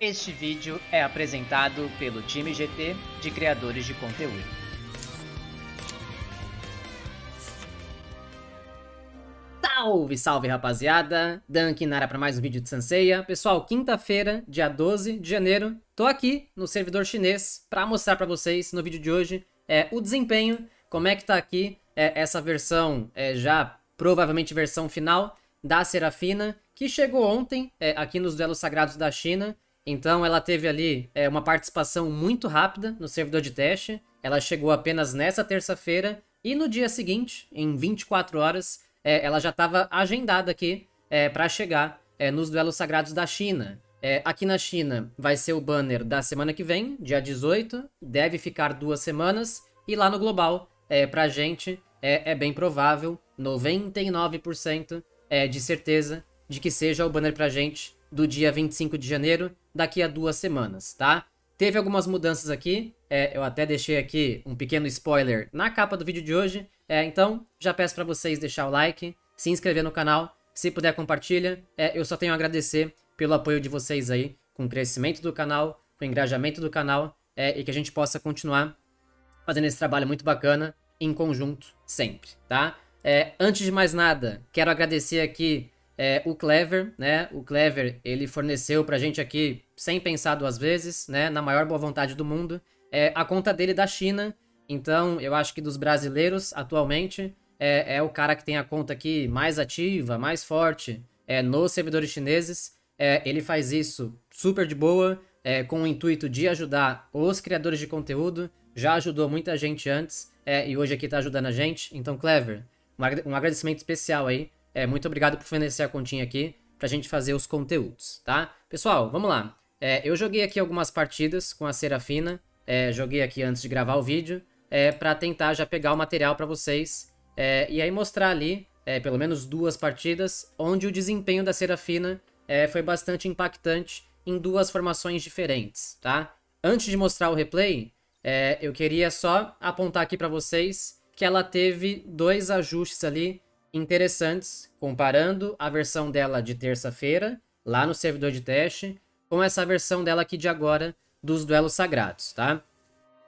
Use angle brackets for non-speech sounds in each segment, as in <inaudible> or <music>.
Este vídeo é apresentado pelo time GT de criadores de conteúdo. Salve, salve rapaziada! Dan Nara para mais um vídeo de Sanseia. Pessoal, quinta-feira, dia 12 de janeiro, tô aqui no servidor chinês para mostrar para vocês no vídeo de hoje é, o desempenho, como é que tá aqui é, essa versão, é, já provavelmente versão final da Serafina, que chegou ontem é, aqui nos duelos sagrados da China então ela teve ali é, uma participação muito rápida no servidor de teste. Ela chegou apenas nessa terça-feira e no dia seguinte, em 24 horas, é, ela já estava agendada aqui é, para chegar é, nos duelos sagrados da China. É, aqui na China vai ser o banner da semana que vem, dia 18, deve ficar duas semanas. E lá no global, é, para a gente, é, bem provável, 99% de certeza de que seja o banner para a gente do dia 25 de janeiro, daqui a duas semanas, tá? Teve algumas mudanças aqui, é, eu até deixei aqui um pequeno spoiler na capa do vídeo de hoje, é, então já peço para vocês deixar o like, se inscrever no canal, se puder compartilha, é, eu só tenho a agradecer pelo apoio de vocês aí, com o crescimento do canal, com o engajamento do canal, é, e que a gente possa continuar fazendo esse trabalho muito bacana em conjunto sempre, tá? É, antes de mais nada, quero agradecer aqui é, o Clever, né? O Clever, ele forneceu pra gente aqui, sem pensar duas vezes, né? Na maior boa vontade do mundo, é, a conta dele da China. Então, eu acho que dos brasileiros, atualmente, é, é o cara que tem a conta aqui mais ativa, mais forte é, nos servidores chineses. É, ele faz isso super de boa, é, com o intuito de ajudar os criadores de conteúdo. Já ajudou muita gente antes é, e hoje aqui está ajudando a gente. Então, Clever, um agradecimento especial aí é, muito obrigado por fornecer a continha aqui pra gente fazer os conteúdos, tá? Pessoal, vamos lá. É, eu joguei aqui algumas partidas com a Serafina, é, joguei aqui antes de gravar o vídeo, é, para tentar já pegar o material para vocês é, e aí mostrar ali, é, pelo menos duas partidas, onde o desempenho da Serafina é, foi bastante impactante em duas formações diferentes, tá? Antes de mostrar o replay, é, eu queria só apontar aqui para vocês que ela teve dois ajustes ali interessantes comparando a versão dela de terça-feira, lá no servidor de teste, com essa versão dela aqui de agora dos duelos sagrados, tá?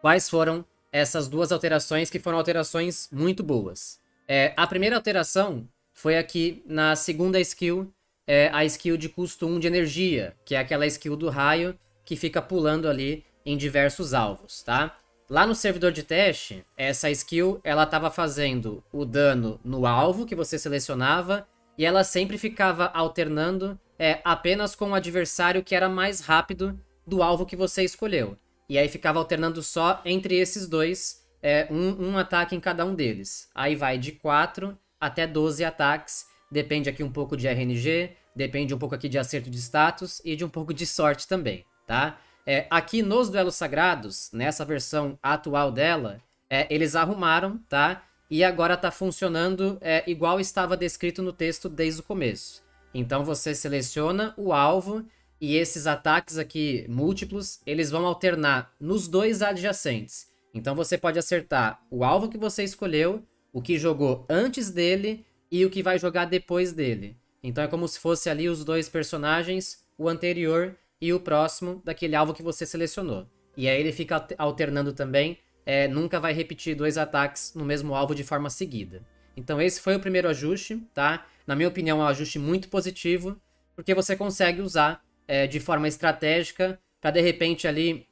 Quais foram essas duas alterações que foram alterações muito boas? É, a primeira alteração foi aqui na segunda skill, é, a skill de custo 1 de energia, que é aquela skill do raio que fica pulando ali em diversos alvos, tá? Lá no servidor de teste, essa skill ela estava fazendo o dano no alvo que você selecionava e ela sempre ficava alternando é, apenas com o adversário que era mais rápido do alvo que você escolheu. E aí ficava alternando só entre esses dois, é, um, um ataque em cada um deles. Aí vai de 4 até 12 ataques, depende aqui um pouco de RNG, depende um pouco aqui de acerto de status e de um pouco de sorte também, tá? É, aqui nos Duelos Sagrados, nessa versão atual dela, é, eles arrumaram, tá? E agora tá funcionando é, igual estava descrito no texto desde o começo. Então você seleciona o alvo e esses ataques aqui múltiplos, eles vão alternar nos dois adjacentes. Então você pode acertar o alvo que você escolheu, o que jogou antes dele e o que vai jogar depois dele. Então é como se fosse ali os dois personagens, o anterior e o próximo daquele alvo que você selecionou. E aí ele fica alternando também, é, nunca vai repetir dois ataques no mesmo alvo de forma seguida. Então esse foi o primeiro ajuste, tá? Na minha opinião é um ajuste muito positivo, porque você consegue usar é, de forma estratégica para de repente ali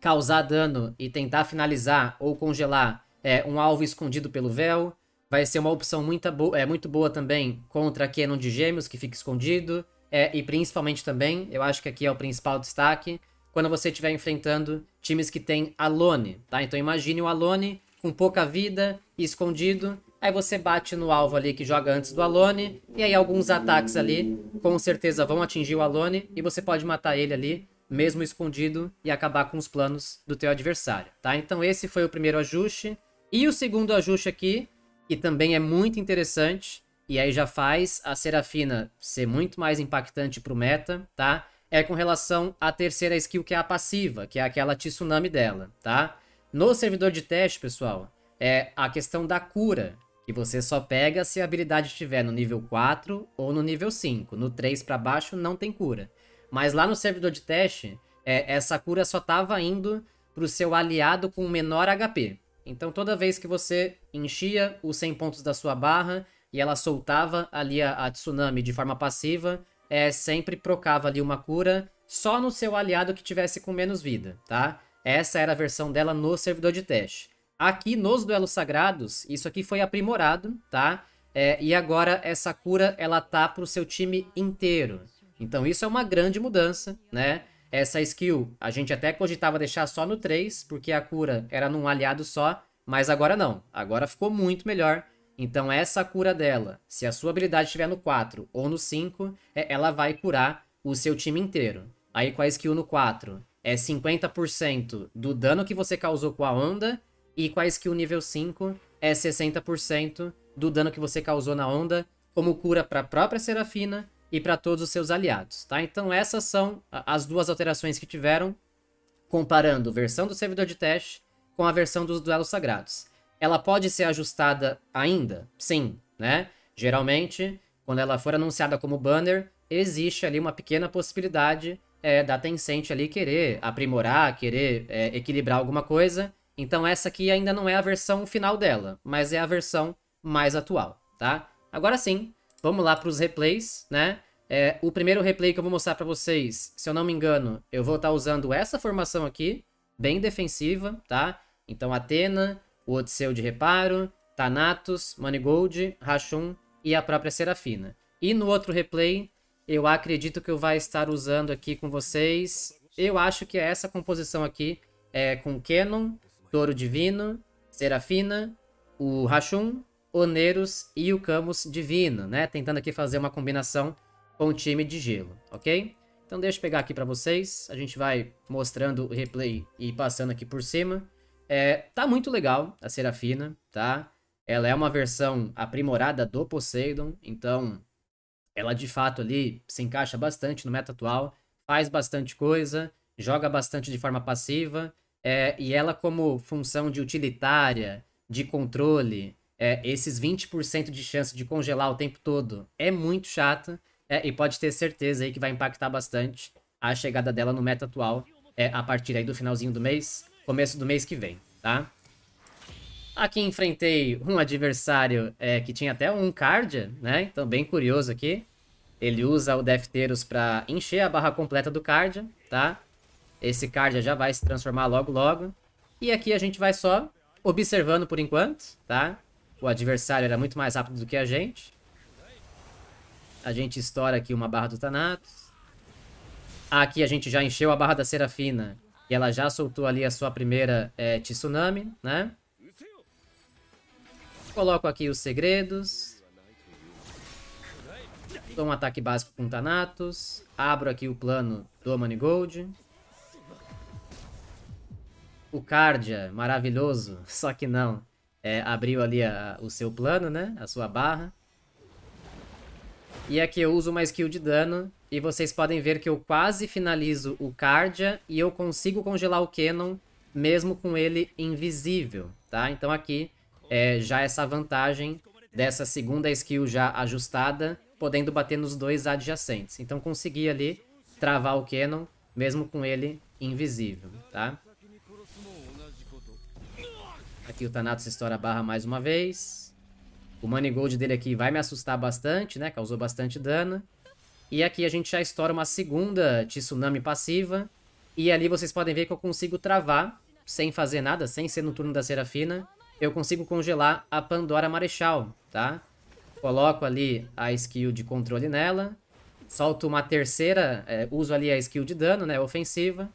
causar dano e tentar finalizar ou congelar é, um alvo escondido pelo véu. Vai ser uma opção muito, bo é, muito boa também contra Canon de Gêmeos, que fica escondido. É, e principalmente também, eu acho que aqui é o principal destaque, quando você estiver enfrentando times que tem Alone, tá? Então imagine o Alone com pouca vida e escondido, aí você bate no alvo ali que joga antes do Alone, e aí alguns ataques ali com certeza vão atingir o Alone, e você pode matar ele ali, mesmo escondido, e acabar com os planos do teu adversário, tá? Então esse foi o primeiro ajuste, e o segundo ajuste aqui, que também é muito interessante, e aí já faz a Serafina ser muito mais impactante pro meta, tá? É com relação à terceira skill, que é a passiva, que é aquela tsunami dela, tá? No servidor de teste, pessoal, é a questão da cura, que você só pega se a habilidade estiver no nível 4 ou no nível 5. No 3 para baixo não tem cura. Mas lá no servidor de teste, é, essa cura só tava indo pro seu aliado com menor HP. Então toda vez que você enchia os 100 pontos da sua barra, e ela soltava ali a, a tsunami de forma passiva, é, sempre procava ali uma cura só no seu aliado que tivesse com menos vida, tá? Essa era a versão dela no servidor de teste. Aqui nos duelos sagrados, isso aqui foi aprimorado, tá? É, e agora essa cura ela tá pro seu time inteiro. Então isso é uma grande mudança, né? Essa skill a gente até cogitava deixar só no 3, porque a cura era num aliado só, mas agora não. Agora ficou muito melhor então essa cura dela, se a sua habilidade estiver no 4 ou no 5, é, ela vai curar o seu time inteiro. Aí com a skill no 4, é 50% do dano que você causou com a onda, e com a skill nível 5, é 60% do dano que você causou na onda, como cura para a própria Serafina e para todos os seus aliados, tá? Então essas são as duas alterações que tiveram, comparando versão do servidor de teste com a versão dos duelos sagrados. Ela pode ser ajustada ainda? Sim, né? Geralmente, quando ela for anunciada como banner, existe ali uma pequena possibilidade é, da Tencent ali querer aprimorar, querer é, equilibrar alguma coisa. Então essa aqui ainda não é a versão final dela, mas é a versão mais atual, tá? Agora sim, vamos lá para os replays, né? É, o primeiro replay que eu vou mostrar para vocês, se eu não me engano, eu vou estar tá usando essa formação aqui, bem defensiva, tá? Então Atena, o Odisseu de Reparo, Thanatos, Manigold, Rashun e a própria Serafina. E no outro replay, eu acredito que eu vai estar usando aqui com vocês. Eu acho que é essa composição aqui, é com Kenon, Touro Divino, Serafina, o Rashun, Oneros e o Camus Divino, né? Tentando aqui fazer uma combinação com o time de gelo, ok? Então deixa eu pegar aqui para vocês, a gente vai mostrando o replay e passando aqui por cima. É, tá muito legal a Serafina, tá? Ela é uma versão aprimorada do Poseidon, então ela de fato ali se encaixa bastante no meta atual, faz bastante coisa, joga bastante de forma passiva, é, e ela como função de utilitária, de controle, é, esses 20% de chance de congelar o tempo todo é muito chata, é, e pode ter certeza aí que vai impactar bastante a chegada dela no meta atual é, a partir aí do finalzinho do mês começo do mês que vem, tá? Aqui enfrentei um adversário é, que tinha até um Cardia, né? Então, bem curioso aqui. Ele usa o defteros para encher a barra completa do Cardia, tá? Esse Cardia já vai se transformar logo logo. E aqui a gente vai só observando por enquanto, tá? O adversário era muito mais rápido do que a gente. A gente estoura aqui uma barra do Thanatos. Aqui a gente já encheu a barra da Serafina e ela já soltou ali a sua primeira é, Tsunami, né? Coloco aqui os segredos. Dou um ataque básico com Thanatos. Abro aqui o plano do gold. O Cardia, é maravilhoso, <laughs> só que não. É, abriu ali a, o seu plano, né? A sua barra. E aqui é eu uso uma skill de dano. E vocês podem ver que eu quase finalizo o Cardia e eu consigo congelar o Kenon mesmo com ele invisível, tá? Então aqui é, já essa vantagem dessa segunda skill já ajustada, podendo bater nos dois adjacentes. Então consegui ali travar o Kenon, mesmo com ele invisível, tá? Aqui o Thanatos estoura a barra mais uma vez. O Money Gold dele aqui vai me assustar bastante, né? Causou bastante dano. E aqui a gente já estoura uma segunda Tsunami passiva. E ali vocês podem ver que eu consigo travar, sem fazer nada, sem ser no turno da Serafina. Eu consigo congelar a Pandora Marechal, tá? Coloco ali a skill de controle nela. Solto uma terceira, é, uso ali a skill de dano, né? Ofensiva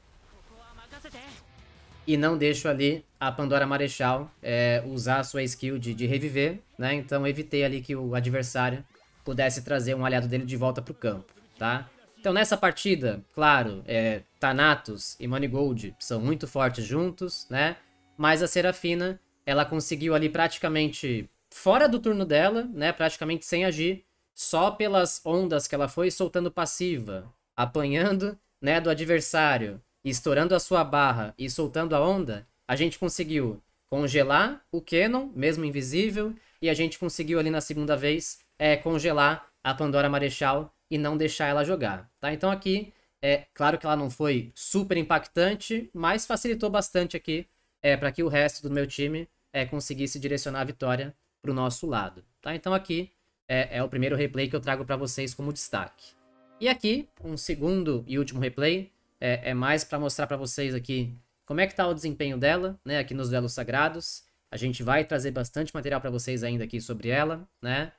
e não deixo ali a Pandora Marechal é, usar a sua skill de, de, reviver, né? Então evitei ali que o adversário pudesse trazer um aliado dele de volta pro campo, tá? Então nessa partida, claro, é, Thanatos e Gold são muito fortes juntos, né? Mas a Serafina, ela conseguiu ali praticamente fora do turno dela, né? Praticamente sem agir, só pelas ondas que ela foi soltando passiva, apanhando, né, do adversário estourando a sua barra e soltando a onda, a gente conseguiu congelar o Kenon, mesmo invisível, e a gente conseguiu ali na segunda vez é, congelar a Pandora Marechal e não deixar ela jogar. Tá? Então aqui, é claro que ela não foi super impactante, mas facilitou bastante aqui é, para que o resto do meu time é, conseguisse direcionar a vitória para o nosso lado. Tá? Então aqui é, é o primeiro replay que eu trago para vocês como destaque. E aqui, um segundo e último replay, é, é mais para mostrar para vocês aqui como é que tá o desempenho dela, né, aqui nos duelos sagrados. A gente vai trazer bastante material para vocês ainda aqui sobre ela, né?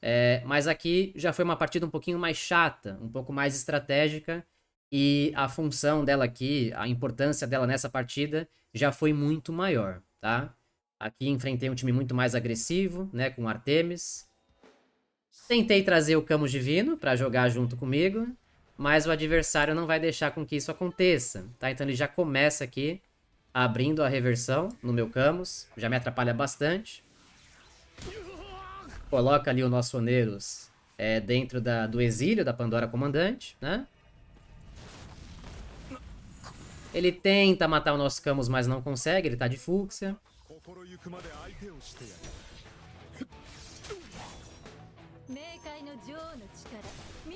É, mas aqui já foi uma partida um pouquinho mais chata, um pouco mais estratégica, e a função dela aqui, a importância dela nessa partida já foi muito maior, tá? Aqui enfrentei um time muito mais agressivo, né, com Artemis. Tentei trazer o Camus Divino para jogar junto comigo, mas o adversário não vai deixar com que isso aconteça, tá? Então ele já começa aqui abrindo a reversão no meu Camus, já me atrapalha bastante. Coloca ali o nosso Oneiros é, dentro da, do exílio da Pandora Comandante, né? Ele tenta matar o nosso Camus, mas não consegue, ele tá de fúcsia.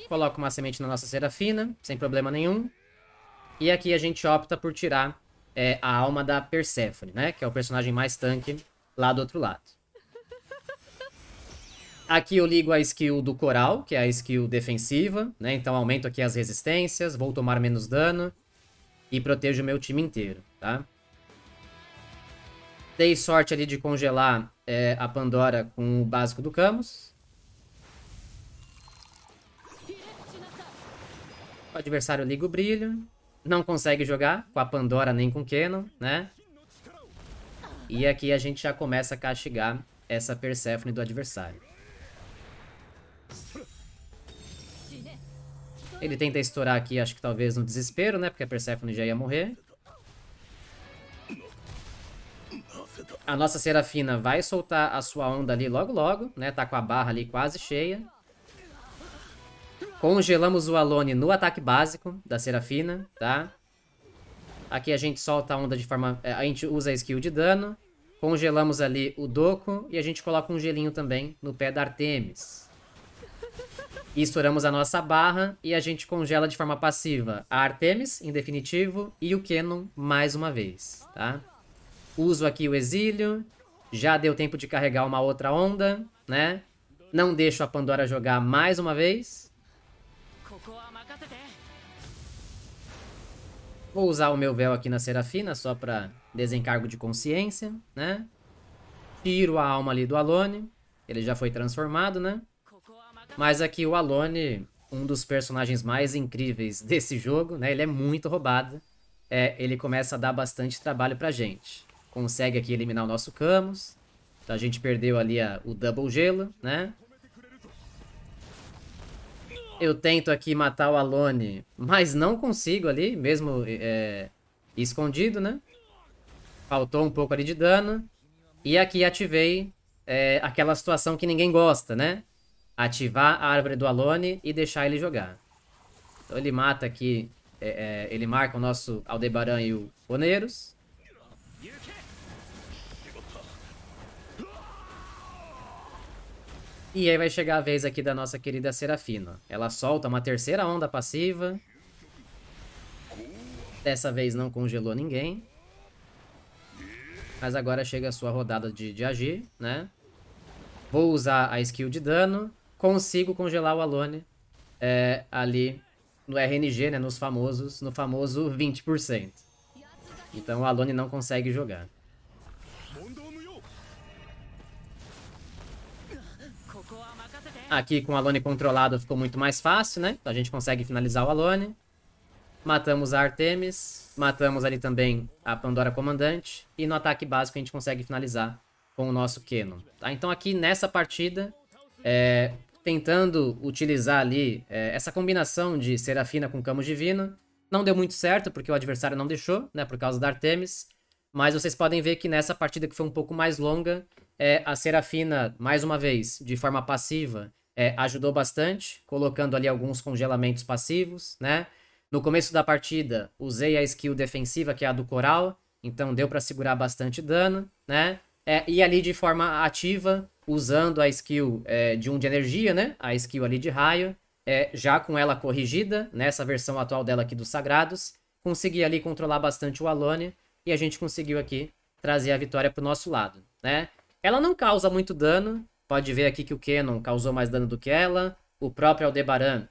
Coloco uma semente na nossa Serafina, sem problema nenhum. E aqui a gente opta por tirar é, a alma da Persephone, né? Que é o personagem mais tanque lá do outro lado. Aqui eu ligo a skill do Coral, que é a skill defensiva, né? Então aumento aqui as resistências, vou tomar menos dano e protejo o meu time inteiro, tá? Dei sorte ali de congelar é, a Pandora com o básico do Camus. O adversário liga o brilho. Não consegue jogar com a Pandora nem com o Kenon, né? E aqui a gente já começa a castigar essa Persephone do adversário. Ele tenta estourar aqui, acho que talvez no desespero, né? Porque a Persephone já ia morrer. A nossa Serafina vai soltar a sua onda ali logo logo, né? Tá com a barra ali quase cheia. Congelamos o Alone no ataque básico da Serafina, tá? Aqui a gente solta a onda de forma... É, a gente usa a skill de dano. Congelamos ali o Doco e a gente coloca um gelinho também no pé da Artemis. E estouramos a nossa barra e a gente congela de forma passiva a Artemis, em definitivo, e o Kenon mais uma vez, tá? Uso aqui o exílio. Já deu tempo de carregar uma outra onda, né? Não deixo a Pandora jogar mais uma vez. Vou usar o meu véu aqui na Serafina, só pra desencargo de consciência, né? Tiro a alma ali do Alone. Ele já foi transformado, né? Mas aqui o Alone, um dos personagens mais incríveis <laughs> desse jogo, né? Ele é muito roubado. É, ele começa a dar bastante trabalho pra gente. Consegue aqui eliminar o nosso Camus. Então a gente perdeu ali a, o Double Gelo, né? eu tento aqui matar o Alone, mas não consigo ali, mesmo é, escondido, né? Faltou um pouco ali de dano. E aqui ativei é, aquela situação que ninguém gosta, né? Ativar a árvore do Alone e deixar ele jogar. Então ele mata aqui, é, é ele marca o nosso Aldebaran e o Oneiros. E aí vai chegar a vez aqui da nossa querida Serafina. Ela solta uma terceira onda passiva. Dessa vez não congelou ninguém. Mas agora chega a sua rodada de, de agir, né? Vou usar a skill de dano. Consigo congelar o Alone é, ali no RNG, né? Nos famosos, no famoso 20%. Então o Alone não consegue jogar. Aqui com o Alone controlado ficou muito mais fácil, né? Então a gente consegue finalizar o Alone. Matamos a Artemis. Matamos ali também a Pandora Comandante. E no ataque básico a gente consegue finalizar com o nosso Kenon. Tá? Então aqui nessa partida, é, tentando utilizar ali é, essa combinação de Serafina com Camos Divino. Não deu muito certo, porque o adversário não deixou, né? Por causa da Artemis. Mas vocês podem ver que nessa partida que foi um pouco mais longa, é, a Serafina, mais uma vez, de forma passiva, é, ajudou bastante, colocando ali alguns congelamentos passivos, né? No começo da partida, usei a skill defensiva, que é a do Coral, então deu para segurar bastante dano, né? É, e ali de forma ativa, usando a skill é, de 1 um de energia, né? A skill ali de raio, é, já com ela corrigida, nessa né? versão atual dela aqui dos Sagrados, consegui ali controlar bastante o Alone e a gente conseguiu aqui trazer a vitória pro nosso lado, né? Ela não causa muito dano, Pode ver aqui que o Kenon causou mais dano do que ela, o próprio Aldebaran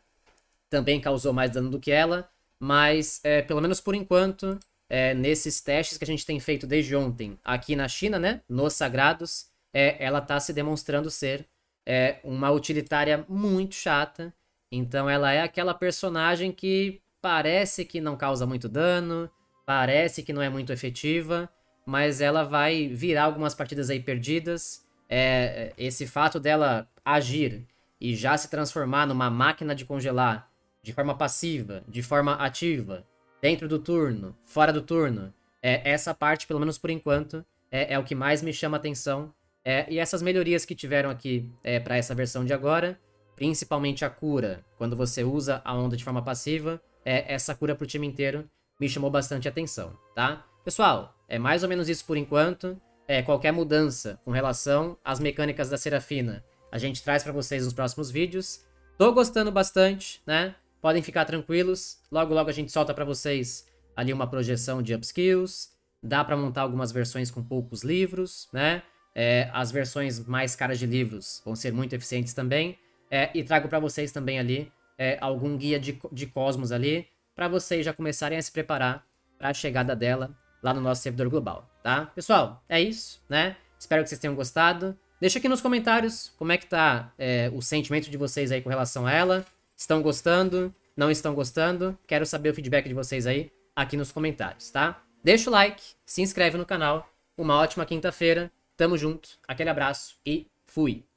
também causou mais dano do que ela, mas é, pelo menos por enquanto, é, nesses testes que a gente tem feito desde ontem aqui na China, né, nos Sagrados, é, ela está se demonstrando ser é, uma utilitária muito chata, então ela é aquela personagem que parece que não causa muito dano, parece que não é muito efetiva, mas ela vai virar algumas partidas aí perdidas, é, é, esse fato dela agir e já se transformar numa máquina de congelar de forma passiva, de forma ativa, dentro do turno, fora do turno, é, essa parte, pelo menos por enquanto, é, é o que mais me chama atenção. É, e essas melhorias que tiveram aqui é, para essa versão de agora, principalmente a cura, quando você usa a onda de forma passiva, é, essa cura para o time inteiro me chamou bastante atenção, tá? Pessoal, é mais ou menos isso por enquanto é, qualquer mudança com relação às mecânicas da Serafina, a gente traz para vocês nos próximos vídeos. Tô gostando bastante, né? Podem ficar tranquilos. Logo, logo a gente solta para vocês ali uma projeção de upskills. Dá para montar algumas versões com poucos livros, né? É, as versões mais caras de livros vão ser muito eficientes também. É, e trago para vocês também ali é, algum guia de, de Cosmos ali, para vocês já começarem a se preparar para a chegada dela lá no nosso servidor global tá? Pessoal, é isso, né? Espero que vocês tenham gostado. Deixa aqui nos comentários como é que tá é, o sentimento de vocês aí com relação a ela. Estão gostando? Não estão gostando? Quero saber o feedback de vocês aí aqui nos comentários, tá? Deixa o like, se inscreve no canal. Uma ótima quinta-feira. Tamo junto. Aquele abraço e fui.